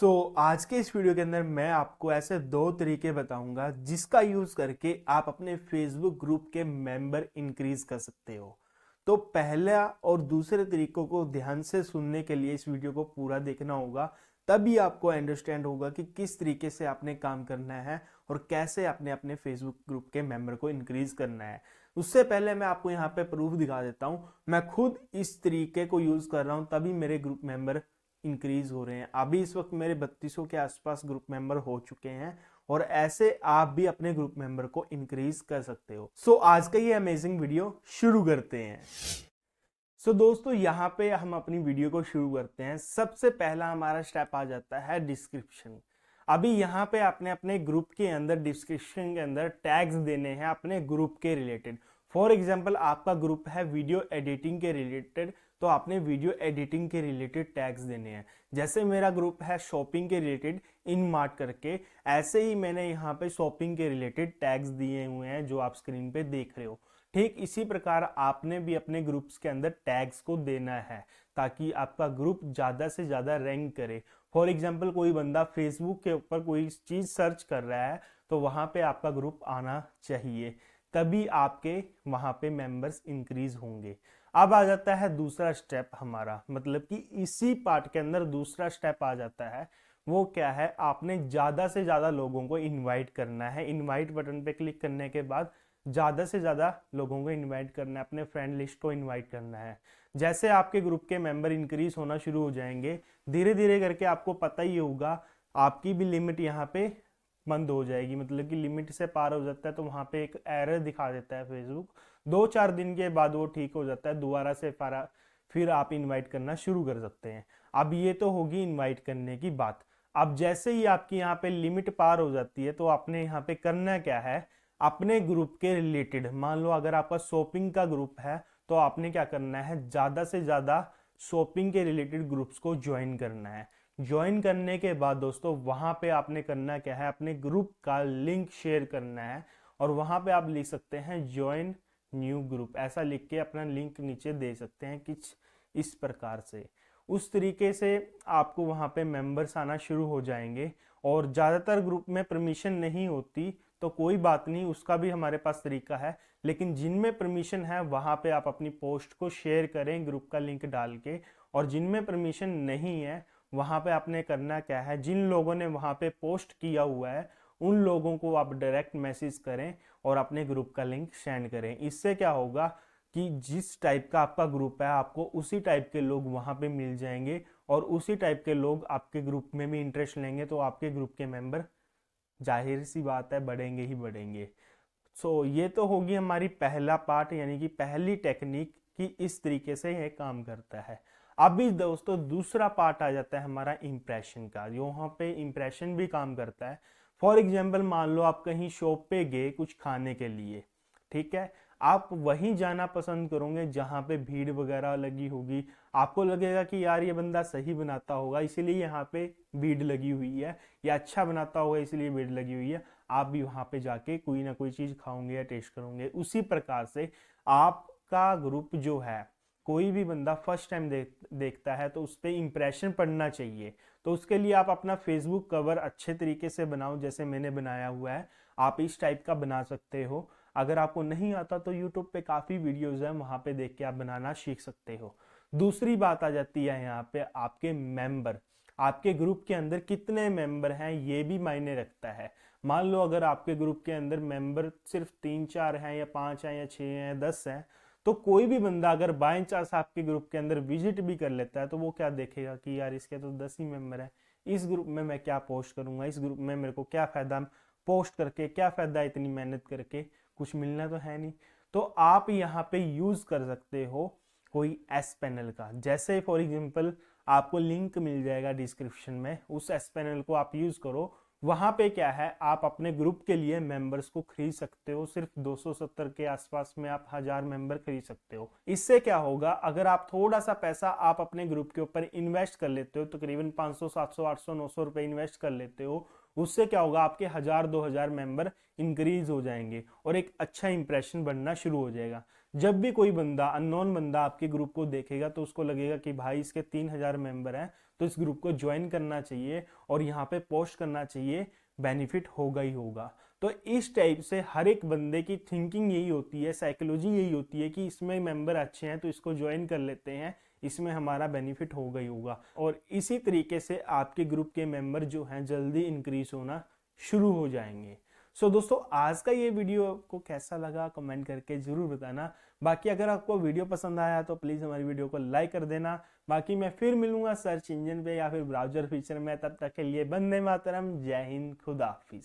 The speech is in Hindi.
सो so, आज के इस वीडियो के अंदर मैं आपको ऐसे दो तरीके बताऊंगा जिसका यूज करके आप अपने फेसबुक ग्रुप के मेंबर इंक्रीज कर सकते हो तो पहला और दूसरे तरीकों को ध्यान से सुनने के लिए इस वीडियो को पूरा देखना होगा तभी आपको अंडरस्टैंड होगा कि किस तरीके से आपने काम करना है और कैसे आपने अपने फेसबुक ग्रुप के मेंबर को इंक्रीज करना है उससे पहले मैं आपको यहाँ पे प्रूफ दिखा देता हूँ मैं खुद इस तरीके को यूज कर रहा हूँ तभी मेरे ग्रुप मेंबर इंक्रीज़ हो रहे हैं अभी इस वक्त मेरे बत्तीसों के आसपास ग्रुप मेंबर हो चुके हैं और ऐसे आप भी अपने ग्रुप मेंबर को इंक्रीज कर सकते हो सो so, आज का ये अमेजिंग वीडियो शुरू करते हैं सो so, दोस्तों यहाँ पे हम अपनी वीडियो को शुरू करते हैं सबसे पहला हमारा स्टेप आ जाता है डिस्क्रिप्शन अभी यहाँ पे आपने अपने ग्रुप के अंदर डिस्क्रिप्शन के अंदर टैग्स देने हैं अपने ग्रुप के रिलेटेड फॉर एग्जाम्पल आपका ग्रुप है वीडियो एडिटिंग के रिलेटेड तो आपने वीडियो एडिटिंग के रिलेटेड टैग्स देने हैं जैसे मेरा ग्रुप है शॉपिंग के रिलेटेड इन मार्ट करके ऐसे ही मैंने यहाँ पे शॉपिंग के रिलेटेड टैग्स दिए हुए हैं जो आप स्क्रीन पे देख रहे हो ठीक इसी प्रकार आपने भी अपने ग्रुप्स के अंदर टैग्स को देना है ताकि आपका ग्रुप ज़्यादा से ज़्यादा रैंक करे फॉर एग्जाम्पल कोई बंदा फेसबुक के ऊपर कोई चीज़ सर्च कर रहा है तो वहाँ पे आपका ग्रुप आना चाहिए तभी आपके वहां पे मेंबर्स इंक्रीज होंगे अब आ जाता है दूसरा स्टेप हमारा मतलब कि इसी पार्ट के अंदर दूसरा स्टेप आ जाता है वो क्या है आपने ज़्यादा से ज़्यादा लोगों को इनवाइट करना है इनवाइट बटन पे क्लिक करने के बाद ज़्यादा से ज़्यादा लोगों को इनवाइट करना है अपने फ्रेंड लिस्ट को इनवाइट करना है जैसे आपके ग्रुप के मेंबर इंक्रीज होना शुरू हो जाएंगे धीरे धीरे करके आपको पता ही होगा आपकी भी लिमिट यहाँ पे बंद हो जाएगी मतलब कि लिमिट से पार हो जाता है तो वहाँ पे एक एरर दिखा देता है फेसबुक दो चार दिन के बाद वो ठीक हो जाता है दोबारा से पारा फिर आप इनवाइट करना शुरू कर सकते हैं अब ये तो होगी इनवाइट करने की बात अब जैसे ही आपकी यहाँ पे लिमिट पार हो जाती है तो आपने यहाँ पे करना क्या है अपने ग्रुप के रिलेटेड मान लो अगर आपका शॉपिंग का ग्रुप है तो आपने क्या करना है ज़्यादा से ज़्यादा शॉपिंग के रिलेटेड ग्रुप्स को ज्वाइन करना है ज्वाइन करने के बाद दोस्तों वहाँ पे आपने करना क्या है अपने ग्रुप का लिंक शेयर करना है और वहाँ पे आप लिख सकते हैं ज्वाइन न्यू ग्रुप ऐसा लिख के अपना लिंक नीचे दे सकते हैं किस इस प्रकार से उस तरीके से आपको वहाँ पे मेंबर्स आना शुरू हो जाएंगे और ज़्यादातर ग्रुप में परमिशन नहीं होती तो कोई बात नहीं उसका भी हमारे पास तरीका है लेकिन जिनमें परमिशन है वहाँ पे आप अपनी पोस्ट को शेयर करें ग्रुप का लिंक डाल के और जिनमें परमिशन नहीं है वहाँ पे आपने करना क्या है जिन लोगों ने वहाँ पे पोस्ट किया हुआ है उन लोगों को आप डायरेक्ट मैसेज करें और अपने ग्रुप का लिंक सेंड करें इससे क्या होगा कि जिस टाइप का आपका ग्रुप है आपको उसी टाइप के लोग वहाँ पे मिल जाएंगे और उसी टाइप के लोग आपके ग्रुप में भी इंटरेस्ट लेंगे तो आपके ग्रुप के मेंबर जाहिर सी बात है बढ़ेंगे ही बढ़ेंगे सो so, ये तो होगी हमारी पहला पार्ट यानी कि पहली टेक्निक कि इस तरीके से यह काम करता है अभी दोस्तों दूसरा पार्ट आ जाता है हमारा इम्प्रेशन का जो वहाँ पे इम्प्रेशन भी काम करता है फॉर एग्जाम्पल मान लो आप कहीं शॉप पे गए कुछ खाने के लिए ठीक है आप वहीं जाना पसंद करोगे जहाँ पे भीड़ वगैरह लगी होगी आपको लगेगा कि यार ये बंदा सही बनाता होगा इसीलिए यहाँ पे भीड़ लगी हुई है या अच्छा बनाता होगा इसलिए भीड़ लगी हुई है आप भी वहाँ पे जाके कोई ना कोई चीज़ खाओगे या टेस्ट करोगे उसी प्रकार से आपका ग्रुप जो है कोई भी बंदा फर्स्ट टाइम देख देखता है तो उस पर इम्प्रेशन पड़ना चाहिए तो उसके लिए आप अपना फेसबुक कवर अच्छे तरीके से बनाओ जैसे मैंने बनाया हुआ है आप इस टाइप का बना सकते हो अगर आपको नहीं आता तो यूट्यूब पे काफ़ी वीडियोज़ हैं वहाँ पे देख के आप बनाना सीख सकते हो दूसरी बात आ जाती है यहाँ पे आपके मेंबर आपके ग्रुप के अंदर कितने मेंबर हैं ये भी मायने रखता है मान लो अगर आपके ग्रुप के अंदर मेंबर सिर्फ तीन चार हैं या पाँच हैं या छः हैं दस हैं तो कोई भी बंदा अगर बाई चांस आपके ग्रुप के अंदर विजिट भी कर लेता है तो वो क्या देखेगा कि यार इसके तो दस ही मेम्बर है इस ग्रुप में मैं क्या पोस्ट करूंगा इस ग्रुप में मेरे को क्या फायदा पोस्ट करके क्या फायदा इतनी मेहनत करके कुछ मिलना तो है नहीं तो आप यहाँ पे यूज कर सकते हो कोई एस पैनल का जैसे फॉर एग्जाम्पल आपको लिंक मिल जाएगा डिस्क्रिप्शन में उस एस पैनल को आप यूज करो वहाँ पे क्या है आप अपने ग्रुप के लिए मेंबर्स को खरीद सकते हो सिर्फ 270 के आसपास में आप हजार मेंबर खरीद सकते हो इससे क्या होगा अगर आप थोड़ा सा पैसा आप अपने ग्रुप के ऊपर इन्वेस्ट कर लेते हो तकरीबन तो 500 700 800 900 रुपए इन्वेस्ट कर लेते हो उससे क्या होगा आपके हजार दो हजार मेंबर इंक्रीज हो जाएंगे और एक अच्छा इंप्रेशन बनना शुरू हो जाएगा जब भी कोई बंदा अननोन बंदा आपके ग्रुप को देखेगा तो उसको लगेगा कि भाई इसके तीन हजार मेंबर हैं तो इस ग्रुप को ज्वाइन करना चाहिए और यहाँ पे पोस्ट करना चाहिए बेनिफिट होगा ही होगा तो इस टाइप से हर एक बंदे की थिंकिंग यही होती है साइकोलॉजी यही होती है कि इसमें मेंबर अच्छे हैं तो इसको ज्वाइन कर लेते हैं इसमें हमारा बेनिफिट होगा ही होगा और इसी तरीके से आपके ग्रुप के मेंबर जो हैं जल्दी इंक्रीज होना शुरू हो जाएंगे सो so, दोस्तों आज का ये वीडियो आपको कैसा लगा कमेंट करके जरूर बताना बाकी अगर आपको वीडियो पसंद आया तो प्लीज़ हमारी वीडियो को लाइक कर देना बाकी मैं फिर मिलूंगा सर्च इंजन पे या फिर ब्राउजर फीचर में तब तक के लिए बंदे मातरम जय हिंद खुदा हाफिज